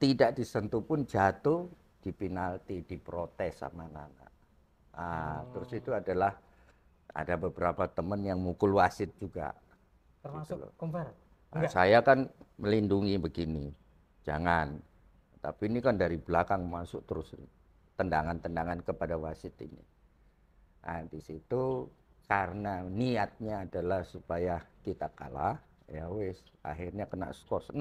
tidak disentuh pun jatuh di penalti, diprotes sama Nana. Ah, oh. terus itu adalah ada beberapa teman yang mukul wasit juga. Termasuk gitu Nah, saya kan melindungi begini, jangan. Tapi ini kan dari belakang masuk terus tendangan-tendangan kepada wasit ini. Nah, di situ karena niatnya adalah supaya kita kalah, ya wis akhirnya kena skor 6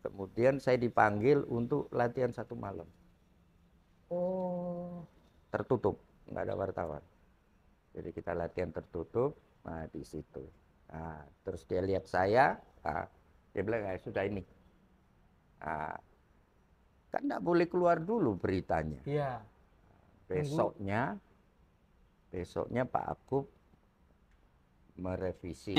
Kemudian saya dipanggil untuk latihan satu malam. Oh. Tertutup, nggak ada wartawan. Jadi kita latihan tertutup, nah di situ. Nah, terus dia lihat saya, nah, dia bilang, ya sudah ini. Nah, kan nggak boleh keluar dulu beritanya. Iya. Besoknya, besoknya Pak Akub merevisi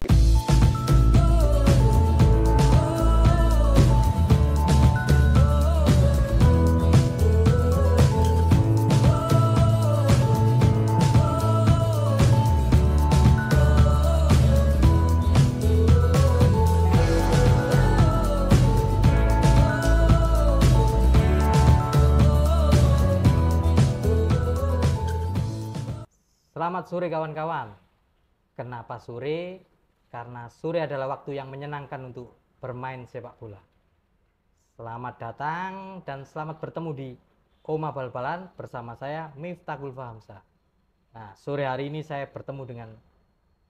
Selamat sore kawan-kawan. Kenapa sore? Karena sore adalah waktu yang menyenangkan untuk bermain sepak bola. Selamat datang dan selamat bertemu di Oma bal bersama saya Miftakul Fahamsa. Nah, sore hari ini saya bertemu dengan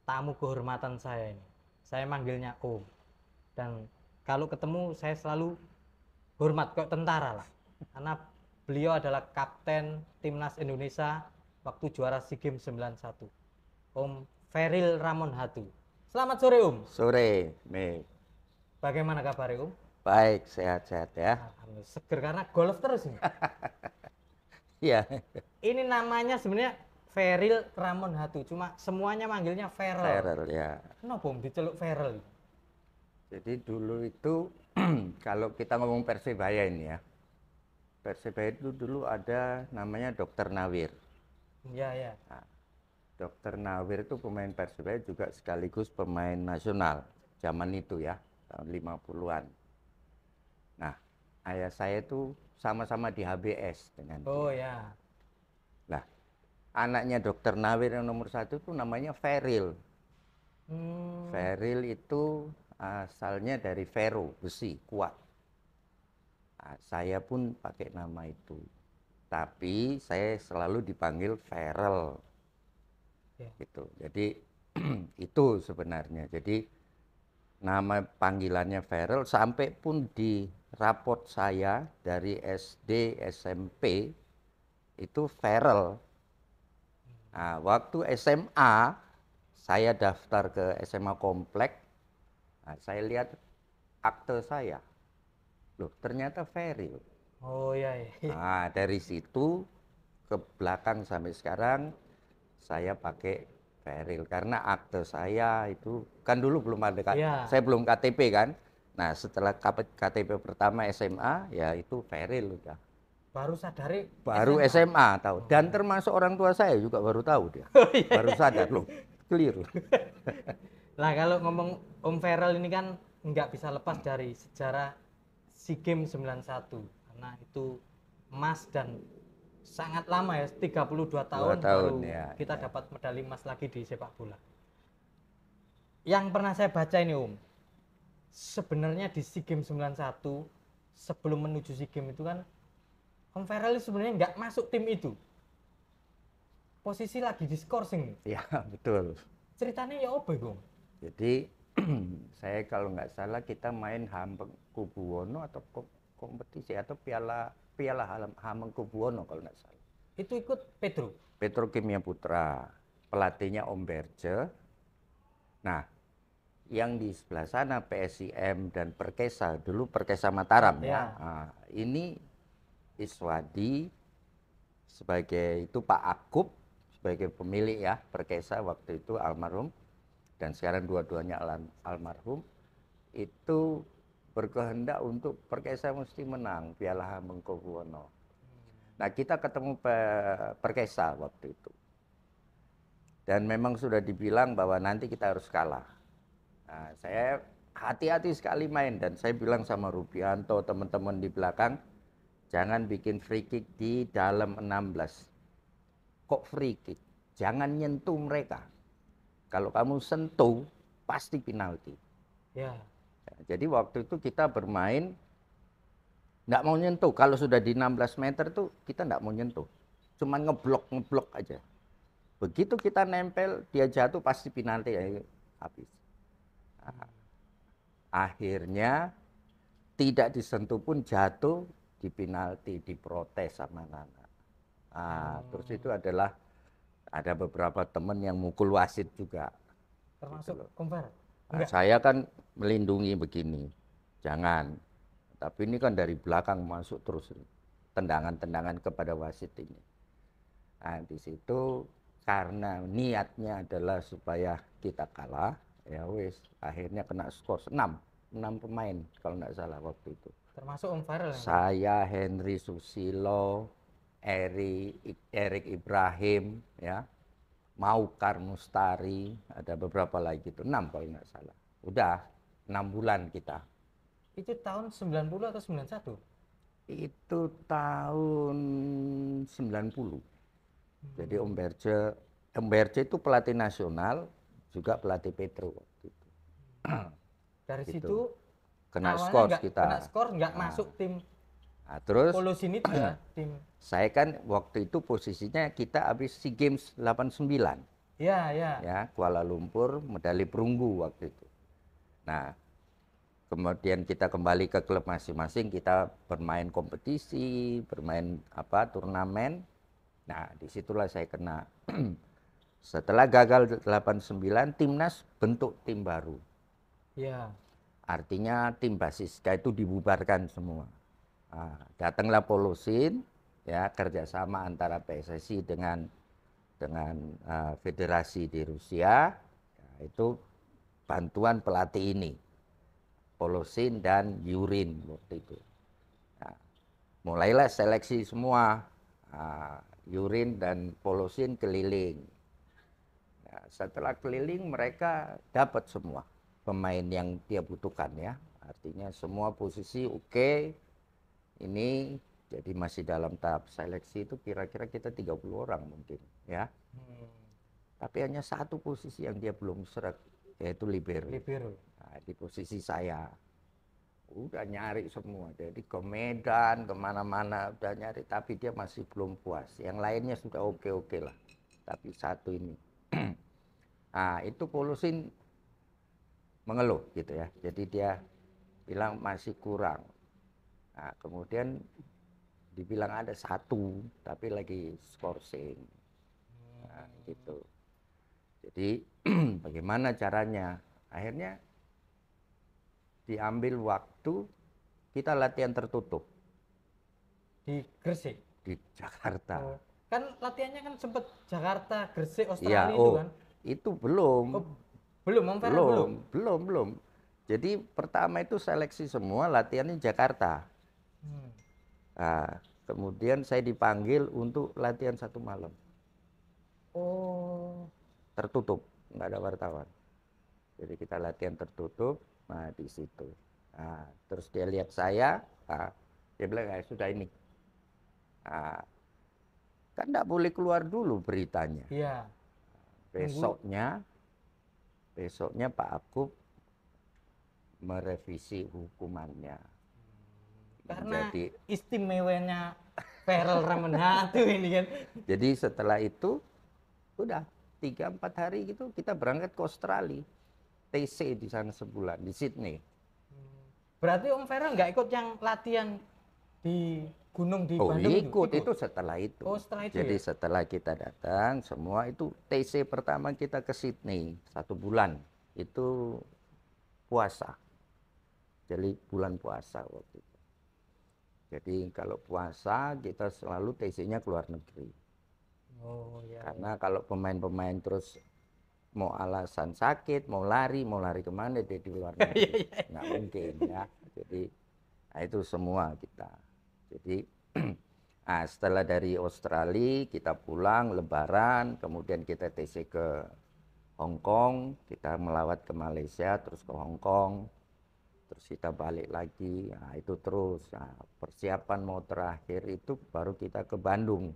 tamu kehormatan saya ini. Saya manggilnya Om. Dan kalau ketemu saya selalu hormat kok tentara lah. Karena beliau adalah kapten timnas Indonesia waktu juara SEA Games 91. Om Feril Ramon Hatu. Selamat sore, Om. Sore, Mei. Bagaimana kabar Om? Baik, sehat-sehat ya. Alhamdulillah, seger karena golf terus ini. Iya. ini namanya sebenarnya Feril Ramon Hatu, cuma semuanya manggilnya Feril. Feril ya. Kenapa Om diceluk Feril? Jadi dulu itu kalau kita ngomong Persebaya ini ya. Persebaya itu dulu ada namanya Dokter Nawir. Iya, ya. Nah, Dokter Nawir itu pemain Persebaya juga sekaligus pemain nasional zaman itu ya tahun 50-an. Nah, ayah saya itu sama-sama di HBS dengan Oh dia. ya. Nah, anaknya Dokter Nawir yang nomor satu itu namanya Feril. Hmm. Feril itu asalnya dari Vero, besi kuat. Nah, saya pun pakai nama itu tapi saya selalu dipanggil Feral yeah. gitu jadi itu sebenarnya jadi nama panggilannya Feral sampai pun di rapot saya dari SD SMP itu Feral nah waktu SMA saya daftar ke SMA Komplek nah, saya lihat akte saya loh ternyata Feril Oh iya. iya. Nah, dari situ ke belakang sampai sekarang saya pakai Feril karena akte saya itu kan dulu belum ada ya. saya belum KTP kan. Nah, setelah KTP pertama SMA ya itu Feril udah. Baru sadari baru SMA, SMA tahu oh. dan iya. termasuk orang tua saya juga baru tahu dia. Oh, iya, iya. Baru sadar loh. Keliru. lah kalau ngomong Om Feril ini kan nggak bisa lepas dari sejarah SEA Games 91. Nah, itu emas dan sangat lama ya 32 tahun, tahun baru ya, kita ya. dapat medali emas lagi di sepak bola. Yang pernah saya baca ini Om, sebenarnya di SEA Games 91 sebelum menuju SEA Games itu kan Om Ferrell sebenarnya nggak masuk tim itu. Posisi lagi di scoring. Ya, betul. Ceritanya ya apa, Om? Jadi saya kalau nggak salah kita main Hampeng Kubuwono atau kompetisi atau piala piala Hamengkubuwono kalau nggak salah. Itu ikut Petro. Petro Kimia Putra, pelatihnya Om Berce Nah, yang di sebelah sana PSIM dan Perkesa dulu Perkesa Mataram ya. ya. Nah, ini Iswadi sebagai itu Pak Akub sebagai pemilik ya Perkesa waktu itu almarhum dan sekarang dua-duanya almarhum itu berkehendak untuk Perkesa mesti menang Piala mengkowono. Nah, kita ketemu pe Perkesa waktu itu. Dan memang sudah dibilang bahwa nanti kita harus kalah. Nah, saya hati-hati sekali main dan saya bilang sama Rubianto, teman-teman di belakang, jangan bikin free kick di dalam 16. Kok free kick? Jangan nyentuh mereka. Kalau kamu sentuh, pasti penalti. Ya. Jadi waktu itu kita bermain nggak mau nyentuh. Kalau sudah di 16 meter tuh kita nggak mau nyentuh. Cuman ngeblok ngeblok aja. Begitu kita nempel dia jatuh pasti penalti ya habis. Nah, akhirnya tidak disentuh pun jatuh di penalti, diprotes sama Nana. Nah, hmm. terus itu adalah ada beberapa teman yang mukul wasit juga. Termasuk gitu Nah, saya kan melindungi begini, jangan. Tapi ini kan dari belakang masuk terus tendangan-tendangan kepada wasit ini. Nah, di situ karena niatnya adalah supaya kita kalah, ya wis, akhirnya kena skor 6, enam pemain kalau tidak salah waktu itu. Termasuk Om Farel. Saya Henry Susilo, Eri, Erik Ibrahim, ya, Maukar Mustari, ada beberapa lagi itu enam kalau nggak salah. Udah enam bulan kita. Itu tahun 90 atau 91? Itu tahun 90. Hmm. Jadi Om Berce, Om Berce itu pelatih nasional, juga pelatih Petro waktu Dari gitu. situ kena skor kita. Kena skor nggak nah. masuk tim Nah, terus ini tim. Saya kan waktu itu posisinya kita habis SEA Games 89. Ya, ya. Ya, Kuala Lumpur medali perunggu waktu itu. Nah, kemudian kita kembali ke klub masing-masing, kita bermain kompetisi, bermain apa turnamen. Nah, disitulah saya kena. Setelah gagal 89, timnas bentuk tim baru. Ya. Artinya tim basis, itu dibubarkan semua Ah, datanglah Polosin, ya kerjasama antara PSSI dengan dengan uh, federasi di Rusia ya, itu bantuan pelatih ini Polosin dan Yurin waktu itu. Nah, mulailah seleksi semua uh, ah, Yurin dan Polosin keliling. Nah, setelah keliling mereka dapat semua pemain yang dia butuhkan ya. Artinya semua posisi oke, okay, ini jadi masih dalam tahap seleksi itu kira-kira kita 30 orang mungkin ya. Hmm. Tapi hanya satu posisi yang dia belum seret yaitu libero. Libero. Nah, di posisi saya udah nyari semua jadi ke Medan kemana-mana udah nyari tapi dia masih belum puas yang lainnya sudah oke oke lah tapi satu ini nah itu Polusin mengeluh gitu ya jadi dia bilang masih kurang Nah, kemudian dibilang ada satu, tapi lagi skorsing. Nah, gitu. Jadi bagaimana caranya? Akhirnya diambil waktu kita latihan tertutup di Gresik di Jakarta oh, kan latihannya kan sempat Jakarta Gresik iya, Australia ya, oh, itu kan itu belum oh, belum belum, belum belum belum jadi pertama itu seleksi semua latihannya Jakarta Hmm. Nah, kemudian saya dipanggil untuk latihan satu malam. Oh. Tertutup, nggak ada wartawan. Jadi kita latihan tertutup, nah di situ. Nah, terus dia lihat saya, nah, dia bilang, ya sudah ini. Nah, kan nggak boleh keluar dulu beritanya. Iya. Besoknya, besoknya Pak Akub merevisi hukumannya karena jadi, istimewanya Feral Ramanatu ini kan jadi setelah itu udah tiga empat hari gitu kita berangkat ke Australia TC di sana sebulan di Sydney berarti Om Ferel nggak ikut yang latihan di gunung di oh, Bandung ikut, itu, itu setelah itu. Oh, setelah itu. Jadi ya? setelah kita datang semua itu TC pertama kita ke Sydney satu bulan itu puasa. Jadi bulan puasa waktu itu. Jadi kalau puasa kita selalu TC-nya keluar negeri. Oh ya. Karena kalau pemain-pemain terus mau alasan sakit, mau lari, mau lari kemana dia di luar iya, negeri, iya, nggak mungkin ya. Jadi nah itu semua kita. Jadi nah, setelah dari Australia kita pulang Lebaran, kemudian kita TC ke Hong Kong, kita melawat ke Malaysia, terus ke Hong Kong, terus kita balik lagi nah, itu terus nah, persiapan mau terakhir itu baru kita ke Bandung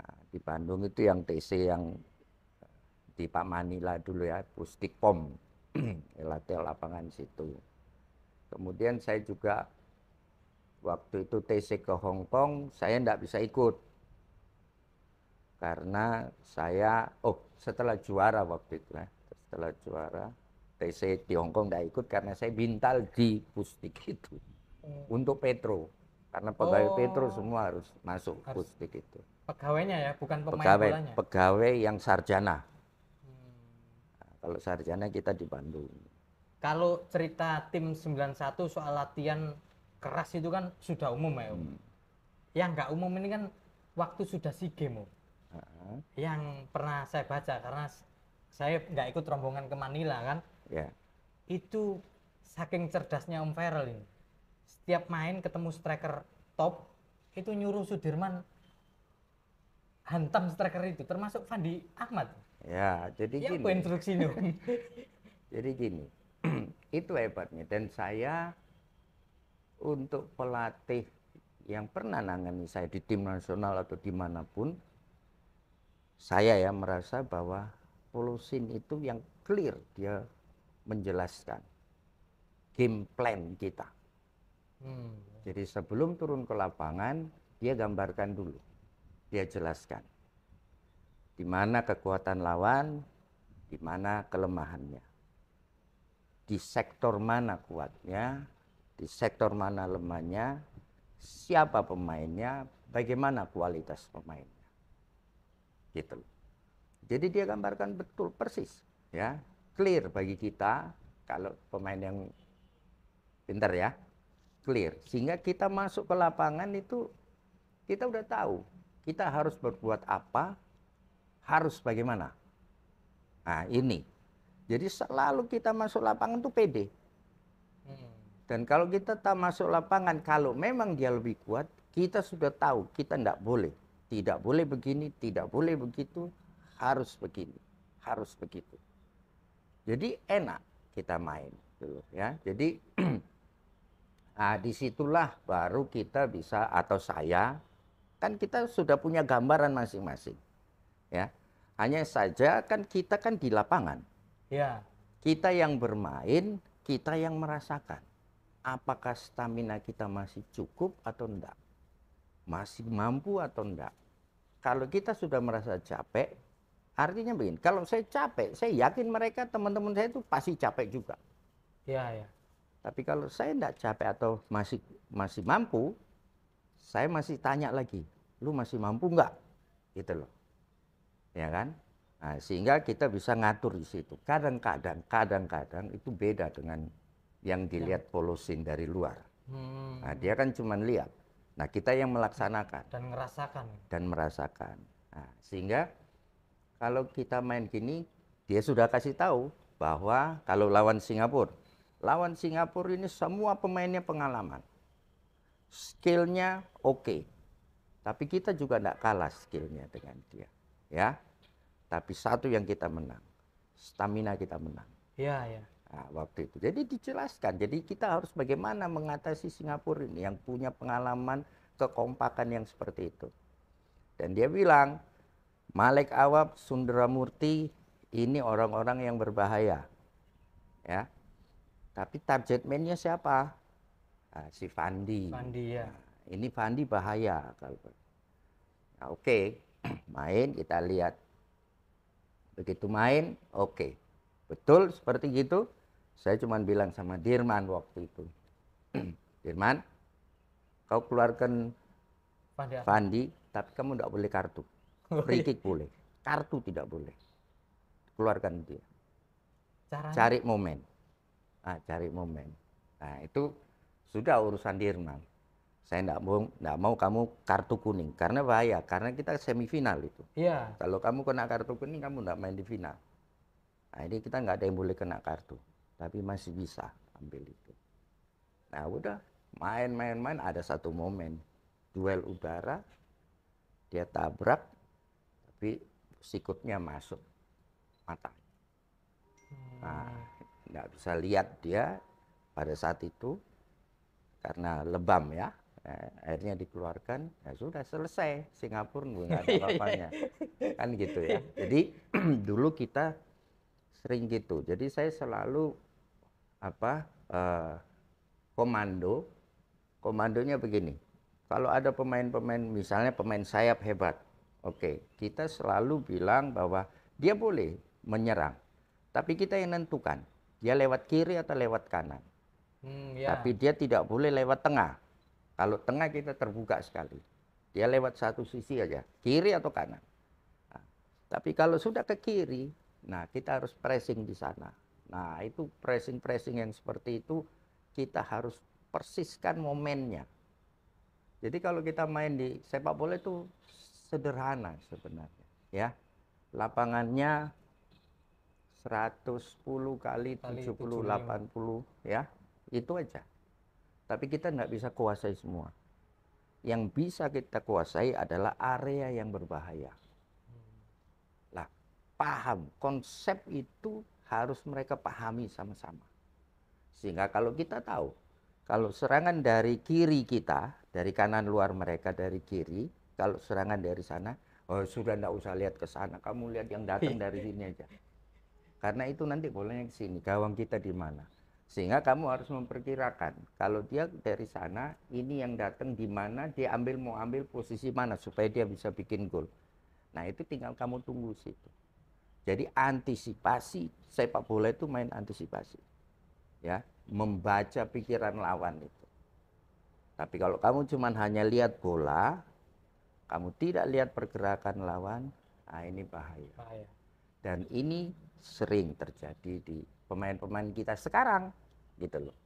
nah, di Bandung itu yang TC yang eh, di Pak Manila dulu ya Pustik Pom latihan lapangan situ kemudian saya juga waktu itu TC ke Hong Kong saya tidak bisa ikut karena saya oh setelah juara waktu itu ya setelah juara TC di Hong Kong tidak ikut karena saya bintal di pustik itu hmm. untuk Petro karena pegawai oh. Petro semua harus masuk harus pustik itu pegawainya ya bukan pemain pegawai bolanya. pegawai yang sarjana hmm. nah, kalau sarjana kita di Bandung kalau cerita tim 91 soal latihan keras itu kan sudah umum ya hmm. yang nggak umum ini kan waktu sudah si game Uh -huh. yang pernah saya baca karena saya nggak ikut rombongan ke Manila kan ya. Itu saking cerdasnya Om Ferel ini. Setiap main ketemu striker top itu nyuruh Sudirman hantam striker itu termasuk Fandi Ahmad. Ya, jadi ya, gini. instruksi jadi gini. itu hebatnya dan saya untuk pelatih yang pernah nangani saya di tim nasional atau dimanapun saya ya merasa bahwa polusin itu yang clear dia menjelaskan game plan kita. Hmm. Jadi sebelum turun ke lapangan, dia gambarkan dulu. Dia jelaskan. Di mana kekuatan lawan, di mana kelemahannya. Di sektor mana kuatnya, di sektor mana lemahnya, siapa pemainnya, bagaimana kualitas pemainnya. Gitu. Jadi dia gambarkan betul persis, ya clear bagi kita kalau pemain yang pintar ya clear sehingga kita masuk ke lapangan itu kita udah tahu kita harus berbuat apa harus bagaimana nah ini jadi selalu kita masuk lapangan tuh pede hmm. dan kalau kita tak masuk lapangan kalau memang dia lebih kuat kita sudah tahu kita tidak boleh tidak boleh begini tidak boleh begitu harus begini harus begitu jadi enak kita main dulu gitu, ya. Jadi nah, disitulah baru kita bisa atau saya kan kita sudah punya gambaran masing-masing ya. Hanya saja kan kita kan di lapangan. Ya. Kita yang bermain, kita yang merasakan. Apakah stamina kita masih cukup atau enggak? Masih mampu atau enggak? Kalau kita sudah merasa capek, Artinya begini, kalau saya capek, saya yakin mereka teman-teman saya itu pasti capek juga. Iya, ya. Tapi kalau saya tidak capek atau masih masih mampu, saya masih tanya lagi, lu masih mampu nggak? Gitu loh. Ya kan? Nah, sehingga kita bisa ngatur di situ. Kadang-kadang, kadang-kadang itu beda dengan yang ya. dilihat ya. polosin dari luar. Hmm. Nah, dia kan cuma lihat. Nah, kita yang melaksanakan. Dan merasakan. Dan merasakan. Nah, sehingga kalau kita main gini dia sudah kasih tahu bahwa kalau lawan Singapura lawan Singapura ini semua pemainnya pengalaman skillnya oke okay. tapi kita juga tidak kalah skillnya dengan dia ya tapi satu yang kita menang stamina kita menang ya ya Nah, waktu itu. Jadi dijelaskan. Jadi kita harus bagaimana mengatasi Singapura ini yang punya pengalaman kekompakan yang seperti itu. Dan dia bilang, Malik Awab, Sundramurti ini orang-orang yang berbahaya. Ya. Tapi target mainnya siapa? Nah, si Fandi. Fandi ya. Nah, ini Fandi bahaya kalau. Nah, oke, okay. main kita lihat. Begitu main, oke. Okay. Betul seperti gitu. Saya cuma bilang sama Dirman waktu itu. Dirman, kau keluarkan Fandi tapi kamu tidak boleh kartu free kick boleh kartu tidak boleh keluarkan dia Caranya? cari momen nah, cari momen nah itu sudah urusan Dirman saya tidak mau tidak mau kamu kartu kuning karena bahaya karena kita semifinal itu ya. kalau kamu kena kartu kuning kamu tidak main di final nah ini kita nggak ada yang boleh kena kartu tapi masih bisa ambil itu nah udah main-main-main ada satu momen duel udara dia tabrak tapi sikutnya masuk mata. Nah, nggak bisa lihat dia pada saat itu karena lebam ya. Eh, airnya dikeluarkan, ya sudah selesai Singapura nggak ada iya, iya. apa-apanya, kan gitu ya. Jadi dulu kita sering gitu. Jadi saya selalu apa eh, komando, komandonya begini. Kalau ada pemain-pemain, misalnya pemain sayap hebat, Oke, kita selalu bilang bahwa dia boleh menyerang, tapi kita yang nentukan dia lewat kiri atau lewat kanan. Hmm, ya. Tapi dia tidak boleh lewat tengah. Kalau tengah kita terbuka sekali, dia lewat satu sisi aja, kiri atau kanan. Nah, tapi kalau sudah ke kiri, nah kita harus pressing di sana. Nah itu pressing-pressing yang seperti itu kita harus persiskan momennya. Jadi kalau kita main di sepak bola itu sederhana sebenarnya ya lapangannya 110 kali, 70 80 ya itu aja tapi kita nggak bisa kuasai semua yang bisa kita kuasai adalah area yang berbahaya lah paham konsep itu harus mereka pahami sama-sama sehingga kalau kita tahu kalau serangan dari kiri kita dari kanan luar mereka dari kiri kalau serangan dari sana oh, sudah tidak usah lihat ke sana kamu lihat yang datang iya. dari sini aja karena itu nanti bolanya ke sini gawang kita di mana sehingga kamu harus memperkirakan kalau dia dari sana ini yang datang di mana dia ambil mau ambil posisi mana supaya dia bisa bikin gol nah itu tinggal kamu tunggu situ jadi antisipasi sepak bola itu main antisipasi ya membaca pikiran lawan itu tapi kalau kamu cuma hanya lihat bola kamu tidak lihat pergerakan lawan, nah ini bahaya. bahaya. Dan ini sering terjadi di pemain-pemain kita sekarang, gitu loh.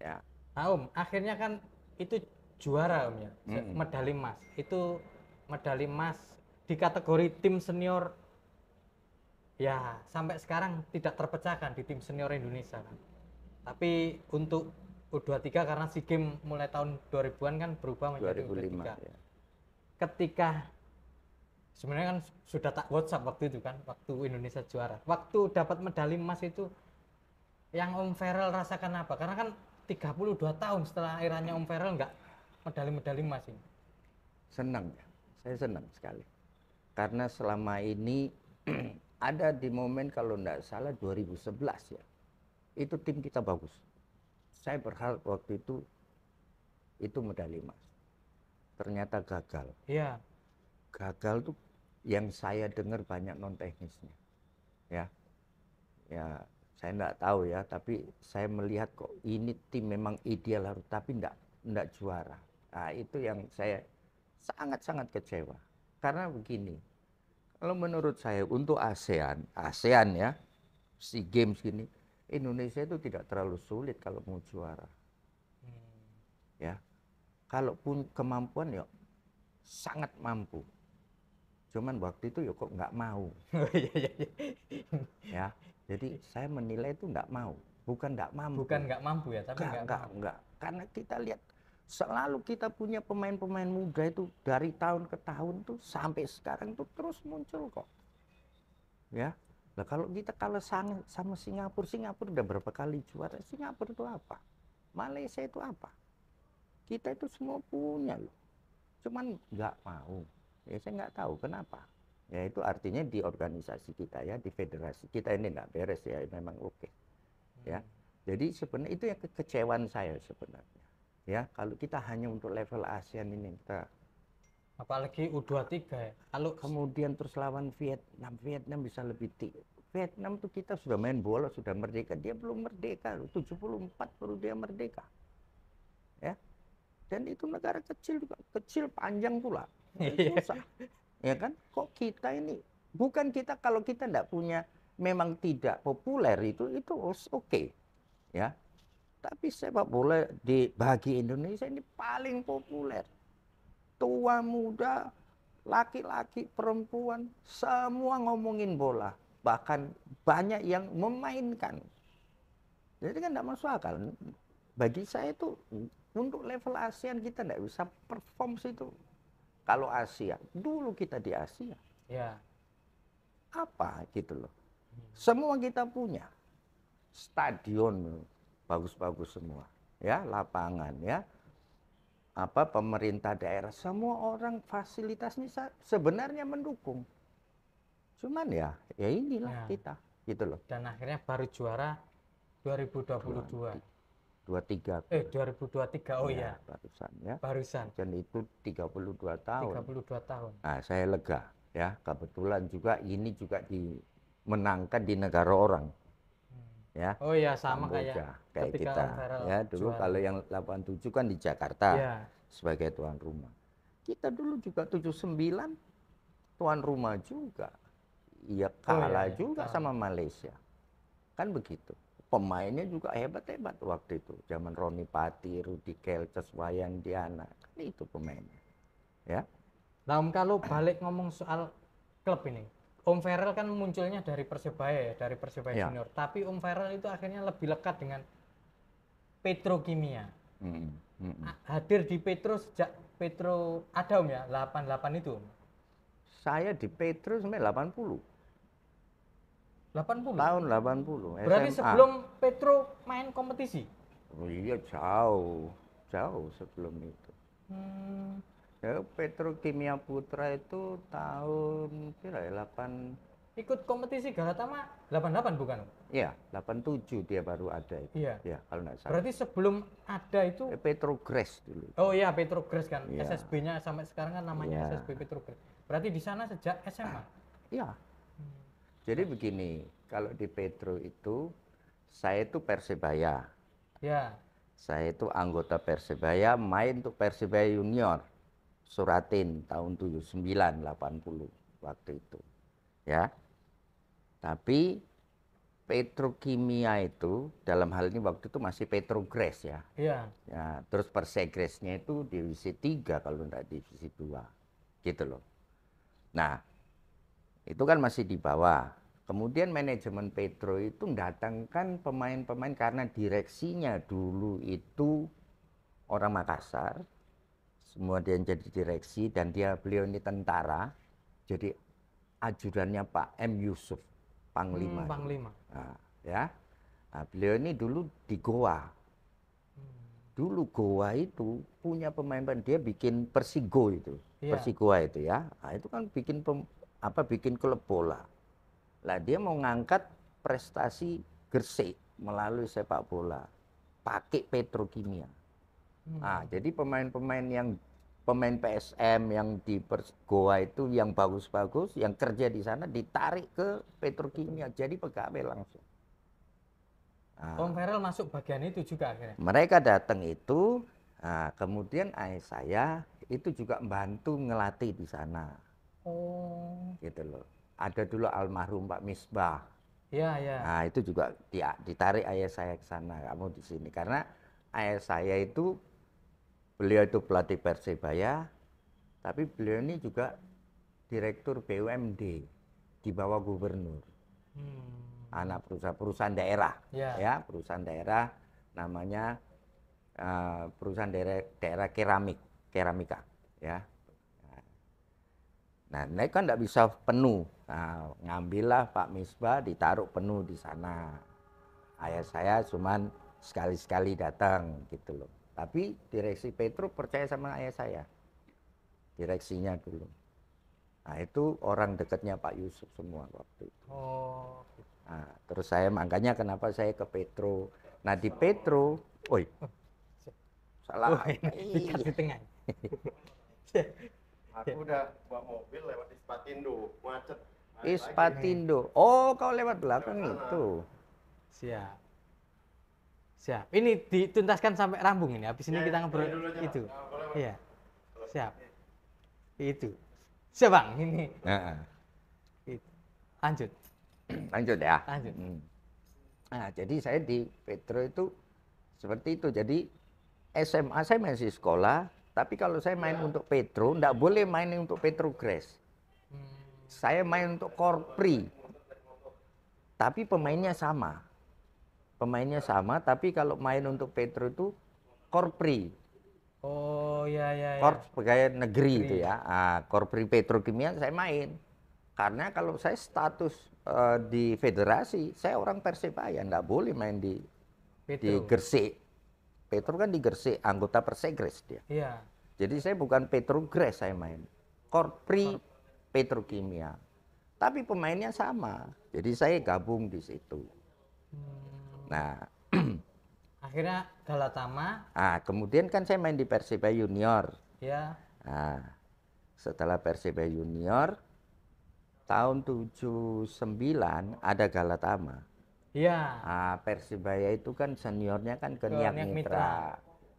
Ya. Nah, Om, akhirnya kan itu juara Om ya, hmm medali emas. Itu medali emas di kategori tim senior ya sampai sekarang tidak terpecahkan di tim senior Indonesia kan. Tapi untuk U23 karena SEA Games mulai tahun 2000-an kan berubah menjadi 2005, U23. Ya ketika sebenarnya kan sudah tak WhatsApp waktu itu kan waktu Indonesia juara waktu dapat medali emas itu yang Om Ferel rasakan apa karena kan 32 tahun setelah airannya Om Ferel nggak medali-medali emas ini senang ya saya senang sekali karena selama ini ada di momen kalau nggak salah 2011 ya itu tim kita bagus saya berharap waktu itu itu medali emas ternyata gagal. Iya. Gagal tuh yang saya dengar banyak non teknisnya. Ya. Ya, saya enggak tahu ya, tapi saya melihat kok ini tim memang ideal harus tapi enggak enggak juara. Nah, itu yang saya sangat-sangat kecewa. Karena begini, kalau menurut saya untuk ASEAN, ASEAN ya, SEA Games gini, Indonesia itu tidak terlalu sulit kalau mau juara. Hmm. Ya, kalau pun kemampuan ya sangat mampu cuman waktu itu ya kok nggak mau oh, iya, iya, iya. ya jadi saya menilai itu nggak mau bukan nggak mampu bukan nggak mampu ya tapi nggak nggak nggak karena kita lihat selalu kita punya pemain-pemain muda itu dari tahun ke tahun tuh sampai sekarang tuh terus muncul kok ya nah kalau kita kalau sama Singapura Singapura udah berapa kali juara Singapura itu apa Malaysia itu apa kita itu semua punya loh. Cuman nggak mau. Ya saya nggak tahu kenapa. Ya itu artinya di organisasi kita ya, di federasi kita ini nggak beres ya, memang oke. Okay. Ya. Hmm. Jadi sebenarnya itu yang kekecewaan saya sebenarnya. Ya, kalau kita hanya untuk level ASEAN ini kita apalagi U23 ya. Kalau kemudian terus lawan Vietnam, Vietnam bisa lebih tinggi. Vietnam tuh kita sudah main bola, sudah merdeka, dia belum merdeka loh. 74 baru dia merdeka dan itu negara kecil juga kecil panjang pula iya. susah ya kan kok kita ini bukan kita kalau kita tidak punya memang tidak populer itu itu oke okay. ya tapi sepak bola di bagi Indonesia ini paling populer tua muda laki-laki perempuan semua ngomongin bola bahkan banyak yang memainkan jadi kan tidak masuk akal bagi saya itu untuk level ASEAN kita tidak bisa perform situ. Kalau Asia, dulu kita di Asia. Ya. Apa gitu loh. Semua kita punya. Stadion bagus-bagus semua. Ya, lapangan ya. Apa pemerintah daerah semua orang fasilitasnya sebenarnya mendukung. Cuman ya, ya inilah ya. kita gitu loh. Dan akhirnya baru juara 2022. 2023. Eh 2023. Oh iya. Ya. Barusan ya. Barusan. Dan itu 32 tahun. 32 tahun. Nah, saya lega ya. Kebetulan juga ini juga dimenangkan di negara orang. Hmm. Ya. Oh iya sama Kamboja, kayak kayak kita ya dulu juara. kalau yang 87 kan di Jakarta ya. sebagai tuan rumah. Kita dulu juga 79 tuan rumah juga. Ya kalah oh, iya, juga kalah. sama Malaysia. Kan begitu pemainnya juga hebat-hebat waktu itu. Zaman Roni Pati, Rudi Kelces, Wayan Diana. Kan itu pemainnya. Ya. Nah, Om kalau balik ngomong soal klub ini. Om Ferel kan munculnya dari Persebaya ya, dari Persebaya ya. Junior. Tapi Om Ferel itu akhirnya lebih lekat dengan petrokimia. Hmm. Hmm. hmm. Hadir di Petro sejak Petro ada Om ya, 88 itu Om. Saya di Petro sampai 80. 80? Tahun 80. Berarti sebelum Petro main kompetisi? Oh iya jauh, jauh sebelum itu. Hmm. Ya, Petro Kimia Putra itu tahun kira 8 ya, ikut kompetisi Galatama 88 bukan? Iya, 87 dia baru ada itu. Iya. Ya, kalau nggak salah. Berarti sebelum ada itu eh, Petrogres dulu. Itu. Oh iya, Petrogres kan. Ya. SSB-nya sampai sekarang kan namanya ya. SSB Petrogres. Berarti di sana sejak SMA. Iya. Jadi begini, kalau di Petro itu saya itu Persebaya. Ya. Saya itu anggota Persebaya, main untuk Persebaya Junior Suratin tahun 79 80 waktu itu. Ya. Tapi petrokimia itu dalam hal ini waktu itu masih Petrogres ya. Iya. Ya, terus persegresnya itu divisi 3 kalau tidak divisi 2. Gitu loh. Nah, itu kan masih di bawah. Kemudian manajemen Petro itu mendatangkan pemain-pemain karena direksinya dulu itu orang Makassar, semua dia jadi direksi dan dia beliau ini tentara, jadi ajudannya Pak M Yusuf, Panglima. Hmm, Panglima. Nah, ya, nah, beliau ini dulu di Goa. Hmm. Dulu Goa itu punya pemain-pemain dia bikin Persigo itu, yeah. Persigoa itu ya, nah, itu kan bikin pem apa bikin klub bola. Lah dia mau ngangkat prestasi Gresik melalui sepak bola pakai petrokimia. Hmm. Nah, jadi pemain-pemain yang pemain PSM yang di Goa itu yang bagus-bagus yang kerja di sana ditarik ke petrokimia jadi pegawai langsung. Nah, Om Ferel masuk bagian itu juga akhirnya. Mereka datang itu, nah, kemudian ayah saya itu juga membantu ngelatih di sana Oh. Gitu loh. Ada dulu almarhum Pak Misbah. Ya, ya. Nah, itu juga di, ditarik ayah saya ke sana, kamu di sini. Karena ayah saya itu beliau itu pelatih Persebaya, tapi beliau ini juga direktur BUMD di bawah gubernur. Hmm. Anak perusahaan perusahaan daerah, ya, ya, perusahaan daerah namanya uh, perusahaan daerah daerah keramik, keramika, ya. Nah, ini kan tidak bisa penuh. Nah, ngambillah Pak Misbah ditaruh penuh di sana. Ayah saya cuman sekali-sekali datang gitu loh. Tapi direksi Petro percaya sama ayah saya. Direksinya dulu. Nah, itu orang dekatnya Pak Yusuf semua waktu itu. Oh. Nah, terus saya makanya kenapa saya ke Petro. Nah, di Petro, oi. Oh. Salah. Oh, iya. di tengah. Aku udah bawa mobil lewat Ispatindo, macet. Mari Ispatindo. Lagi. Oh, kau lewat belakang lewat itu. Sana. Siap. Siap. Ini dituntaskan sampai Rambung ini. Habis ini ya, kita ya, ngobrol ya, itu. Ya, iya. Siap. Itu. Siap, Bang. Ini. Nah. Itu. Lanjut. Lanjut ya. Lanjut. Hmm. Nah, jadi saya di Petro itu seperti itu. Jadi SMA saya masih sekolah, tapi kalau saya main ya. untuk Petro, nggak boleh main untuk Petrogres. Hmm. Saya main untuk Korpri. Tapi pemainnya sama. Pemainnya sama, tapi kalau main untuk Petro itu Korpri. Oh ya ya. ya. pegawai negeri, negeri itu ya. Ah, Korpri Petrokimia saya main. Karena kalau saya status uh, di federasi, saya orang Persebaya, nggak boleh main di Petro. di Gresik Petro kan di Gresik, anggota Persegres dia. Iya. Jadi saya bukan Petrogres saya main. Korpri Kor Petrokimia. Tapi pemainnya sama. Jadi saya gabung di situ. Hmm. Nah, akhirnya Galatama. Ah, kemudian kan saya main di Persib Junior. Iya. Nah, setelah Persib Junior tahun 79 ada Galatama. Iya. Nah, Persibaya itu kan seniornya kan ke Niak Mitra. Mitra.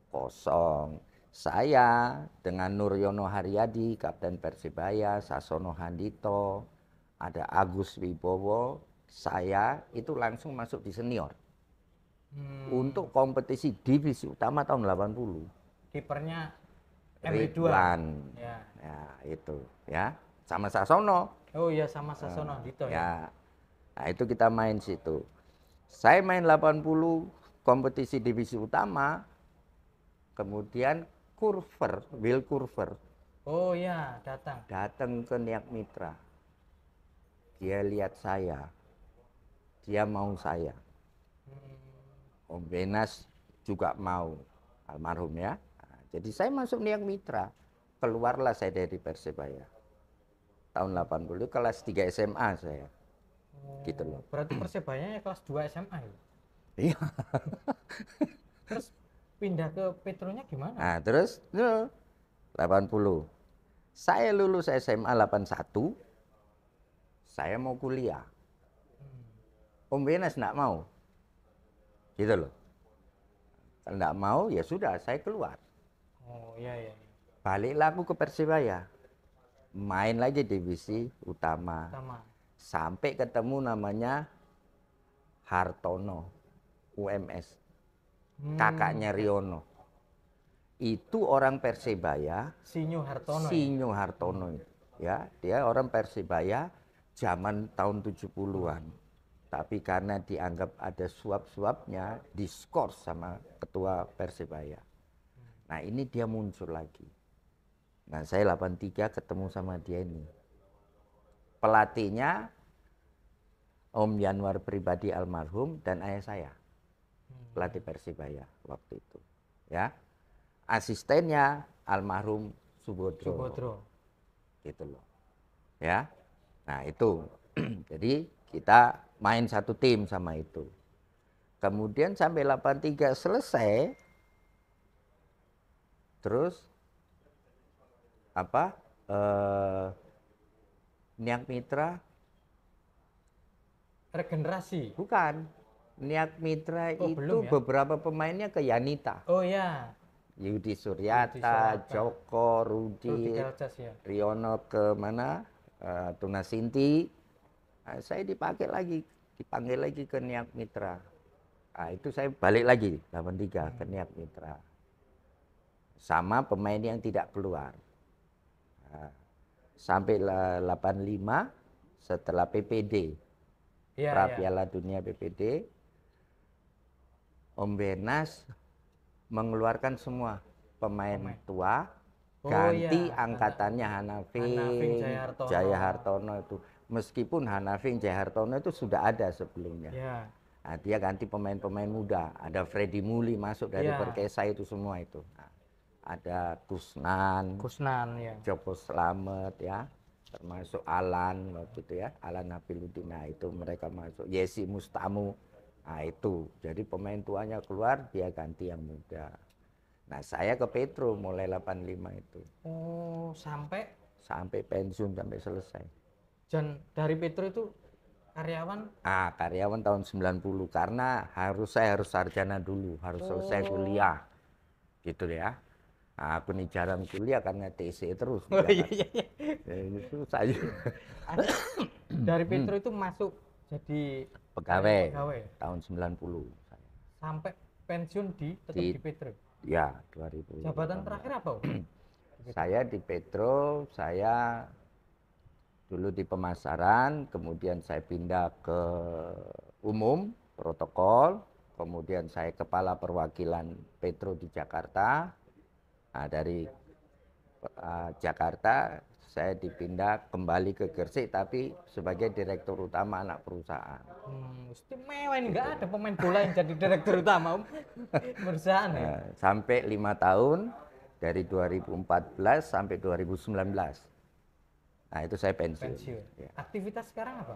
Kosong. Saya dengan Nur Yono Haryadi, Kapten Persibaya, Sasono Handito, ada Agus Wibowo, saya itu langsung masuk di senior. Hmm. Untuk kompetisi divisi utama tahun 80. Kipernya Ridwan. Ya. ya, itu ya. Sama Sasono. Oh iya sama Sasono Handito Dito ya. ya. Nah, itu kita main situ. Saya main 80 kompetisi divisi utama, kemudian kurver, Will Kurver. Oh ya, datang. Datang ke Niak Mitra. Dia lihat saya. Dia mau saya. Hmm. Om Benas juga mau almarhum ya. jadi saya masuk Niak Mitra. Keluarlah saya dari Persebaya. Tahun 80 kelas 3 SMA saya gitu loh berarti persebaya kelas 2 SMA ya iya terus pindah ke Petronya gimana nah terus no, 80 saya lulus SMA 81 saya mau kuliah hmm. Om Benes nggak mau gitu loh kalau nggak mau ya sudah saya keluar oh iya iya, iya. baliklah aku ke Persibaya main lagi divisi utama, utama sampai ketemu namanya Hartono UMS hmm. kakaknya Riono itu orang Persebaya Sinyo Hartono Sinyu ya? Hartono ya dia orang Persebaya zaman tahun 70-an tapi karena dianggap ada suap-suapnya diskors sama ketua Persebaya nah ini dia muncul lagi nah saya 83 ketemu sama dia ini pelatihnya Om Yanwar pribadi almarhum dan ayah saya hmm. pelatih Persibaya waktu itu ya asistennya almarhum Subodro, Subodro. gitu loh ya nah itu jadi kita main satu tim sama itu kemudian sampai 83 selesai terus apa eh, Niat Mitra regenerasi. Bukan. Niat Mitra oh, itu belum, ya? beberapa pemainnya ke Yanita. Oh ya. Yudi Suryata, Yudi Joko, Rudi, ya. Riono ke mana? Uh, Tuna Sinti. Nah, saya dipakai lagi, dipanggil lagi ke Niat Mitra. Nah, itu saya balik lagi 83 hmm. ke Niat Mitra. Sama pemain yang tidak keluar. Nah, sampai 85 setelah PPD. Ya, pra ya. Piala Dunia PPD Om Benas mengeluarkan semua pemain, oh, tua oh, ganti iya. angkatannya Hanafi, Jayahartono. Hartono itu meskipun Hanafi Hartono itu sudah ada sebelumnya. Ya. Nah, dia ganti pemain-pemain muda. Ada Freddy Muli masuk dari yeah. Perkesa itu semua itu. Nah, ada Kusnan, Kusnan ya. Joko Slamet ya, termasuk Alan waktu itu ya, Alan Nabiludin. Nah itu mereka masuk, Yesi Mustamu. Nah itu, jadi pemain tuanya keluar dia ganti yang muda. Nah saya ke Petro mulai 85 itu. Oh sampai? Sampai pensiun sampai selesai. Dan dari Petro itu karyawan? Ah karyawan tahun 90 karena harus saya harus sarjana dulu, harus oh. selesai kuliah gitu ya Aku nih jarang kuliah karena TC terus. Oh, iya, iya, iya. Eh, ya, susah Dari Petro hmm. itu masuk jadi pegawai, pegawai. tahun 90 saya. Sampai pensiun di tetap di, di Petro. Ya, 2000. Jabatan terakhir apa? saya di Petro, saya dulu di pemasaran, kemudian saya pindah ke umum protokol, kemudian saya kepala perwakilan Petro di Jakarta, nah, dari uh, Jakarta saya dipindah kembali ke Gersik, tapi sebagai direktur utama anak perusahaan. Hmm, istimewa ini nggak ada pemain bola yang jadi direktur utama um. perusahaan ya. Ah, sampai lima tahun dari 2014 sampai 2019. Nah itu saya pensiun. pensiun. Ya. Aktivitas sekarang apa?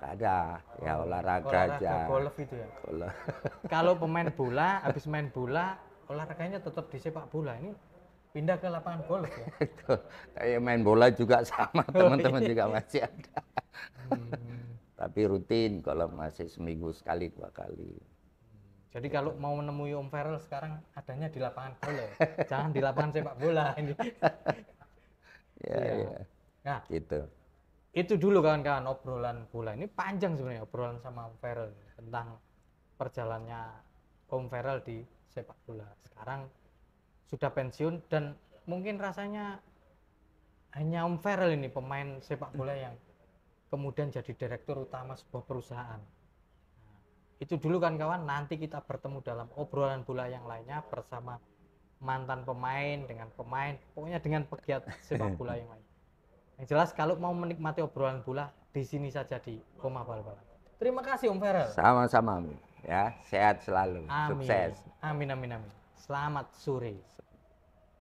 Nggak ada, ya olahraga, olahraga aja. Golf itu ya. Kalau pemain bola, habis main bola olahraganya tetap di sepak bola ini pindah ke lapangan golf ya. Kayak main bola juga sama oh, teman-teman iya. juga masih ada. hmm. Tapi rutin kalau masih seminggu sekali dua kali. Jadi kalau gitu. mau menemui Om Ferel sekarang adanya di lapangan bola, ya? jangan di lapangan sepak bola ini. ya, ya. ya. Nah, itu. Itu dulu kawan-kawan obrolan bola ini panjang sebenarnya obrolan sama Om Ferel tentang perjalannya Om Ferel di sepak bola sekarang sudah pensiun dan mungkin rasanya hanya Om Ferel ini pemain sepak bola hmm. yang kemudian jadi direktur utama sebuah perusahaan nah, itu dulu kan kawan nanti kita bertemu dalam obrolan bola yang lainnya bersama mantan pemain dengan pemain pokoknya dengan pegiat sepak bola yang lain yang jelas kalau mau menikmati obrolan bola di sini saja di Koma Bal Terima kasih Om Ferel. Sama-sama ya sehat selalu amin. sukses amin amin amin selamat sore